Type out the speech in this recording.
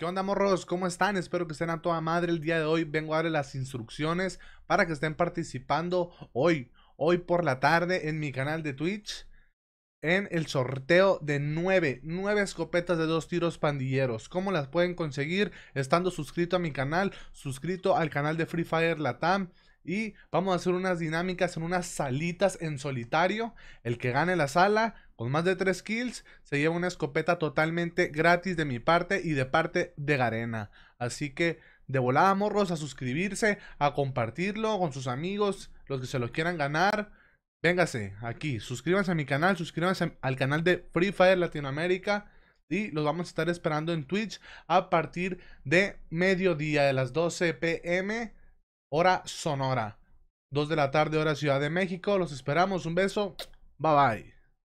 ¿Qué onda morros? ¿Cómo están? Espero que estén a toda madre el día de hoy. Vengo a darle las instrucciones para que estén participando hoy, hoy por la tarde en mi canal de Twitch en el sorteo de nueve nueve escopetas de dos tiros pandilleros. ¿Cómo las pueden conseguir? Estando suscrito a mi canal, suscrito al canal de Free Fire Latam, y vamos a hacer unas dinámicas en unas salitas en solitario. El que gane la sala con más de 3 kills se lleva una escopeta totalmente gratis de mi parte y de parte de Garena. Así que de volada, morros, a suscribirse, a compartirlo con sus amigos, los que se lo quieran ganar. Véngase aquí, suscríbanse a mi canal, suscríbanse al canal de Free Fire Latinoamérica. Y los vamos a estar esperando en Twitch a partir de mediodía de las 12 pm hora Sonora. 2 de la tarde, hora Ciudad de México. Los esperamos. Un beso. Bye bye.